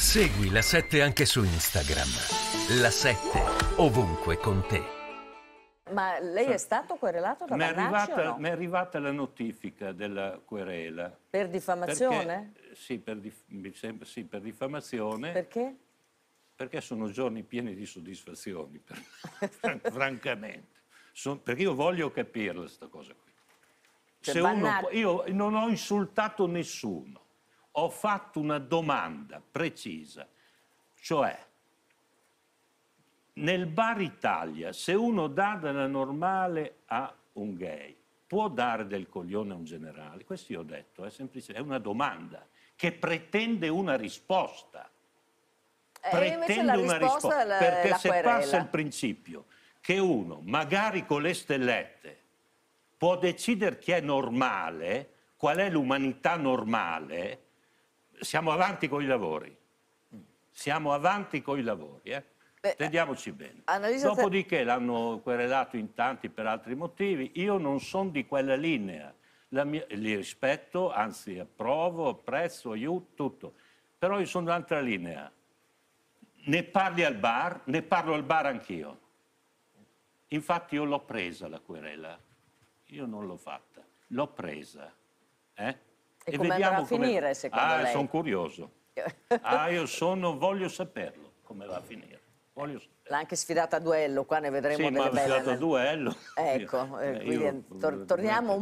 Segui la 7 anche su Instagram. La 7 ovunque con te. Ma lei è stato querelato da Vannacci arrivata, Mi è arrivata la notifica della querela. Per diffamazione? Perché, sì, per sì, per diffamazione. Perché? Perché sono giorni pieni di soddisfazioni, per, francamente. Son, perché io voglio capirla questa cosa qui. Cioè, uno, io non ho insultato nessuno ho fatto una domanda precisa, cioè nel bar Italia se uno dà della normale a un gay può dare del coglione a un generale? Questo io ho detto, è, semplice, è una domanda che pretende una risposta. Eh, una risposta, risposta perché se querela. passa il principio che uno, magari con le stellette, può decidere chi è normale, qual è l'umanità normale, siamo avanti con i lavori. Siamo avanti con i lavori, eh? Beh, Teniamoci bene. Dopodiché l'hanno querelato in tanti per altri motivi. Io non sono di quella linea. Mia, li rispetto, anzi approvo, apprezzo, aiuto, tutto. Però io sono di un'altra linea. Ne parli al bar, ne parlo al bar anch'io. Infatti io l'ho presa la querela. Io non l'ho fatta. L'ho presa. Eh? E, e come andrà a finire, come... secondo ah, lei? Ah, sono curioso. ah, io sono, voglio saperlo come va a finire. Voglio saperlo. L'ha anche sfidata a duello, qua ne vedremo sì, delle belle. Sì, ma sfidato nel... a eh. duello. Ecco, eh, eh, quindi io, tor torniamo un